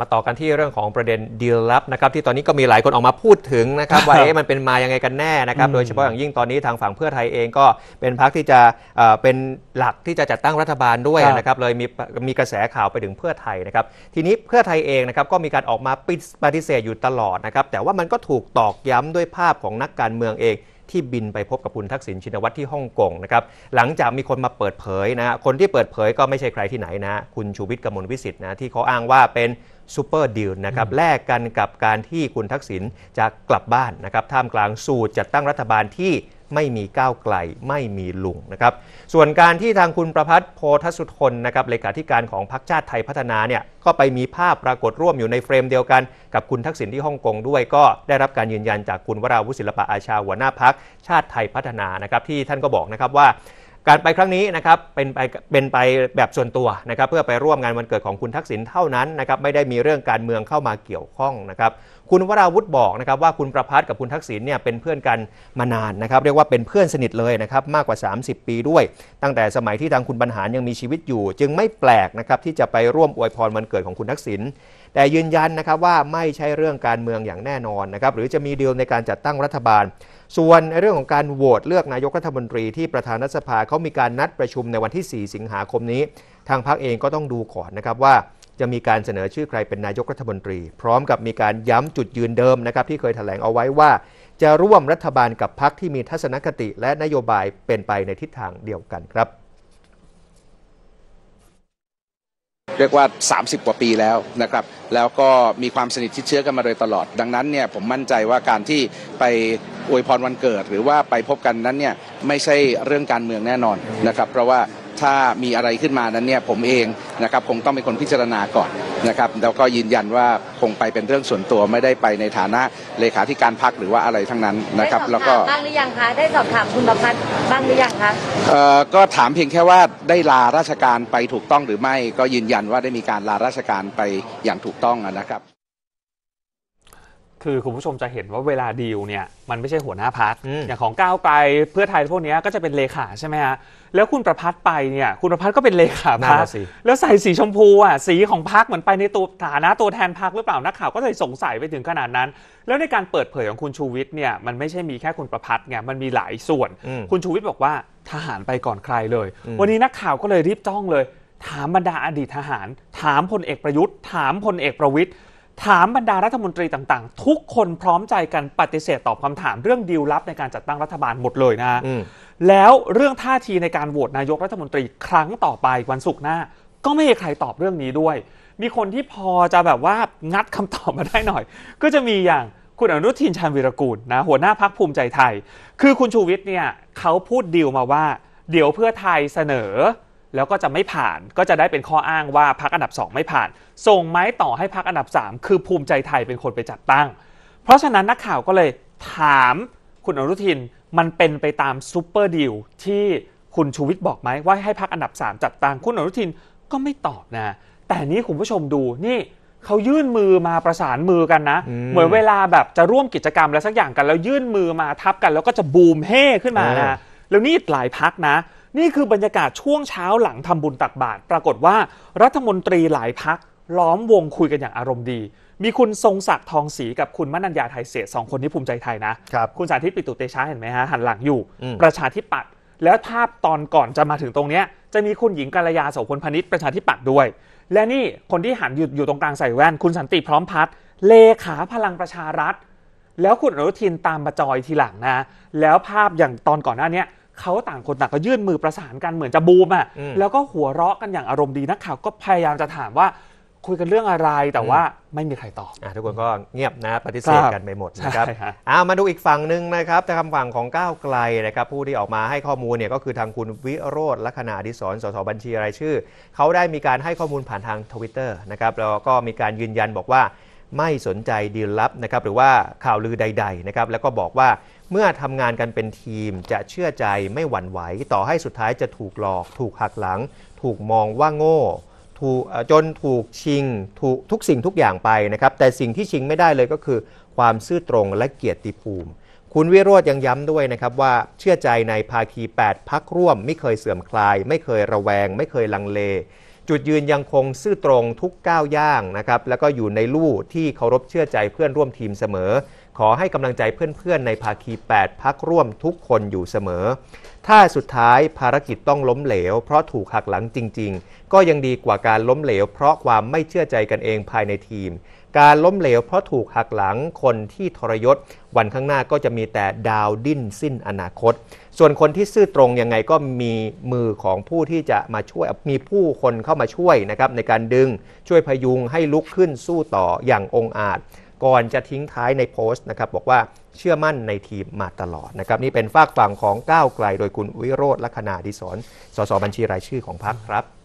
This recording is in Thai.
มาต่อกันที่เรื่องของประเด็นดีลลับนะครับ ที่ตอนนี้ก็มีหลายคนออกมาพูดถึงนะครับ ว่าเอ๊ะมันเป็นมายังไงกันแน่นะครับโดยเฉพาะอย่างยิ่งตอนนี้ทางฝั่งเพื่อไทยเองก็เป็นพรรคที่จะเป็นหลักที่จะจัดตั้งรัฐบาลด้วยนะครับเลยมีมีกระแสข่าวไปถึงเพื่อไทยนะครับทีนี้เพื่อไทยเองนะครับก็มีการออกมาปิดปฏิเสธอยู่ตลอดนะครับแต่ว่ามันก็ถูกตอกย้ำด้วยภาพของนักการเมืองเองที่บินไปพบกับคุณทักษิณชินวัตรที่ฮ่องกงนะครับ หลังจากมีคนมาเปิดเผยนะ คนที่เปิดเผยก็ไม่ใช่ใครที่ไหนนะ คุณชูวิทย์กมลวิสิต์นะที่เขาอ้างว่าเป็นซูเปอร์ดีลนะครับ แลกกันกับการที่คุณทักษิณจะกลับบ้านนะครับ ท่ามกลางสูตรจัดตั้งรัฐบาลที่ไม่มีก้าวไกลไม่มีลุงนะครับส่วนการที่ทางคุณประพัฒน์โพธสุทนนะครับเลขาธิการของพรรคชาติไทยพัฒนาเนี่ยก็ไปมีภาพปรากฏร่วมอยู่ในเฟรมเดียวกันกับคุณทักษิณที่ฮ่องกงด้วยก็ได้รับการยืนยันจากคุณวราวุศิลปะอาชาหัวหน้าพรรคชาติไทยพัฒนานะครับที่ท่านก็บอกนะครับว่าการไปครั้งนี้นะครับเป็นไปเป็นไปแบบส่วนตัวนะครับเพื่อไปร่วมงานวันเกิดของคุณทักษิณเท่านั้นนะครับไม่ได้มีเรื่องการเมืองเข้ามาเกี่ยวข้องนะครับคุณวราวุฒิบอกนะครับว่าคุณประพัฒน์กับคุณทักษิณเนี่ยเป็นเพื่อนกันมานานนะครับเรียกว่าเป็นเพื่อนสนิทเลยนะครับมากกว่า 30 ปีด้วย ตั้งแต่สมัยที่ทางคุณบรรหารยังมีชีวิตอยู่ จึงไม่แปลกนะครับที่จะไปร่วมอวยพรวันเกิดของคุณทักษิณแต่ยืนยันนะครับว่าไม่ใช่เรื่องการเมืองอย่างแน่นอนนะครับหรือจะมีเดียวในการจัดตั้งรัฐบาล ส่วนเรื่องของการโหวตเลือกนายกรัฐมนตรีที่ประธานรัฐสภาเขามีการนัดประชุมในวันที่ 4 สิงหาคมนี้ ทางพรรคเองก็ต้องดูก่อนนะครับว่าจะมีการเสนอชื่อใครเป็นนายกรัฐมนตรี พร้อมกับมีการย้ำจุดยืนเดิมนะครับ ที่เคยถแถลงเอาไว้ว่า จะร่วมรัฐบาลกับพรรคที่มีทัศนคติและนโยบายเป็นไปในทิศทางเดียวกันครับ เรียกว่า 30 กว่าปีแล้วนะครับ แล้วก็มีความสนิทชิดเชื้อกันมาโดยตลอด ดังนั้นเนี่ยผมมั่นใจว่าการที่ไปอวยพรวันเกิด หรือว่าไปพบกันนั้นเนี่ยไม่ใช่เรื่องการเมืองแน่นอนนะครับ เพราะว่าถ้ามีอะไรขึ้นมานั้นเนี่ยผมเองนะครับ คงต้องเป็นคนพิจารณาก่อนนะครับแล้วก็ยืนยันว่าคงไปเป็นเรื่องส่วนตัวไม่ได้ไปในฐานะเลขาธิการพักหรือว่าอะไรทั้งนั้นนะครับ แล้วก็บ้างหรือยังคะได้สอบถามคุณประพัฒน์บ้างหรือยังคะเอ่อก็ถามเพียงแค่ว่าได้ลาราชการไปถูกต้องหรือไม่ ก็ยืนยันว่าได้มีการลาราชการไปอย่างถูกต้องนะครับคือคุณผู้ชมจะเห็นว่าเวลาดีลเนี่ยมันไม่ใช่หัวหน้าพักออย่างของก้าวไกลเพื่อไทยพวกนี้ก็จะเป็นเลขาใช่ไหมฮะแล้วคุณประพัฒไปเนี่ยคุณประพัฒก็เป็นเลขาพักแล้วใส่สีชมพูอ่ะสีของพักเหมือนไปในตัวฐานะตัวแทนพักหรือเปล่านักข่าวก็เลยสงสัยไปถึงขนาดนั้น แล้วในการเปิดเผยของคุณชูวิทย์เนี่ยมันไม่ใช่มีแค่คุณประพัฒไงมันมีหลายส่วน คุณชูวิทย์บอกว่าทหารไปก่อนใครเลย วันนี้นักข่าวก็เลยรีบจ้องเลย ถามบรรดาอดีตทหาร ถามพลเอกประยุทธ์ ถามพลเอกประวิทย์ถามบรรดารัฐมนตรีต่าง ๆ ทุกคนพร้อมใจกันปฏิเสธตอบคำถามเรื่องดีลลับในการจัดตั้งรัฐบาลหมดเลยนะ แล้วเรื่องท่าทีในการโหวตนายกรัฐมนตรีครั้งต่อไปวันศุกร์หน้า ก็ไม่มีใครตอบเรื่องนี้ด้วย มีคนที่พอจะแบบว่างัดคำตอบมาได้หน่อย ก็จะมีอย่างคุณอนุทินชาญวิรกูลนะหัวหน้าพักภูมิใจไทย คือคุณชูวิทย์เนี่ย เขาพูดดีลมาว่าเดี๋ยวเพื่อไทยเสนอแล้วก็จะไม่ผ่านก็จะได้เป็นข้ออ้างว่าพักอันดับ 2 ไม่ผ่านส่งไม้ต่อให้พักอันดับ 3 คือภูมิใจไทยเป็นคนไปจัดตั้ง เพราะฉะนั้นนักข่าวก็เลยถามคุณอนุทินมันเป็นไปตามซูเปอร์ดีลที่คุณชูวิทย์บอกไหมว่าให้พักอันดับ 3 จัดตั้งคุณอนุทินก็ไม่ตอบนะแต่นี้คุณผู้ชมดูนี่ เขายื่นมือมาประสานมือกันนะเหมือนเวลาแบบจะร่วมกิจกรรมอะไรสักอย่างกันแล้วยื่นมือมาทับกัน แล้วก็จะบูมเฮ่ขึ้นมานะแล้วนี่หลายพักนะนี่คือบรรยากาศช่วงเช้าหลังทำบุญตักบาตรปรากฏว่ารัฐมนตรีหลายพักล้อมวงคุยกันอย่างอารมณ์ดี มีคุณทรงศักดิ์ทองศรีกับคุณมนัญญาไทยเียสองคนที่ภูมิใจไทยนะครับคุณสาธิตปิตุเตชะเห็นไหมฮะ หันหลังอยู่ประชาธิปัตย์แล้วภาพตอนก่อนจะมาถึงตรงเนี้ยจะมีคุณหญิงกาลยาโสพลพนิษฐ์ประชาธิปัตย์ด้วย และนี่คนที่หันอยู่อยู่ตรงกลางใส่แว่น คุณสันติพร้อมพัฒน์เลขาพลังประชารัฐ แล้วคุณอนุทินตามมาจอยทีหลังนะ แล้วภาพอย่างตอนก่อนหน้านี้เขาต่างคนต่างก็ยื่นมือประสานกันเหมือนจะบูมอ่ะแล้วก็หัวเราะกันอย่างอารมณ์ดีนักข่าวก็พยายามจะถามว่าคุยกันเรื่องอะไรแต่ว่าไม่มีใครตอบทุกคนก็เงียบนะปฏิเสธกันไปหมดนะครับอามาดูอีกฝั่งหนึ่งนะครับแต่คำฝั่งของก้าวไกลนะครับผู้ที่ออกมาให้ข้อมูลเนี่ยก็คือทางคุณวิโรธลักษณะดิศรสส บัญชีรายชื่อ เขาได้มีการให้ข้อมูลผ่านทางทวิตเตอร์นะครับแล้วก็มีการยืนยันบอกว่าไม่สนใจดีลลับนะครับหรือว่าข่าวลือใดๆนะครับแล้วก็บอกว่าเมื่อทำงานกันเป็นทีมจะเชื่อใจไม่หวั่นไหวต่อให้สุดท้ายจะถูกหลอก ถูกหักหลัง ถูกมองว่าโง่ถูกจนถูกชิงถูกทุกสิ่งทุกอย่างไปนะครับแต่สิ่งที่ชิงไม่ได้เลยก็คือ ความซื่อตรงและเกียรติภูมิ คุณวิโรธยังย้ำด้วยนะครับว่าเชื่อใจในภาคี 8 พักร่วมไม่เคยเสื่อมคลาย ไม่เคยระแวง ไม่เคยลังเล จุดยืนยังคงซื่อตรงทุกก้าวย่างนะครับแล้วก็อยู่ในลู่ที่เคารพเชื่อใจเพื่อนร่วมทีมเสมอขอให้กำลังใจเพื่อนๆในภาคี 8พักร่วมทุกคนอยู่เสมอ ถ้าสุดท้ายภารกิจต้องล้มเหลว เพราะถูกหักหลังจริงๆ ก็ยังดีกว่าการล้มเหลว เพราะความไม่เชื่อใจกันเองภายในทีม การล้มเหลวเพราะถูกหักหลังคนที่ทรยศวันข้างหน้าก็จะมีแต่ดาวดิ้นสิ้นอนาคต ส่วนคนที่ซื่อตรงยังไงก็มีมือของผู้ที่จะมาช่วยมีผู้คนเข้ามาช่วยนะครับในการดึงช่วยพยุงให้ลุกขึ้นสู้ต่ออย่างองอาจก่อนจะทิ้งท้ายในโพสต์นะครับบอกว่าเชื่อมั่นในทีมมาตลอดนะครับ นี่เป็นฝากฝั่งของก้าวไกลโดยคุณวิโรธลัคนาดิศรสส บัญชีรายชื่อของพรรคครับ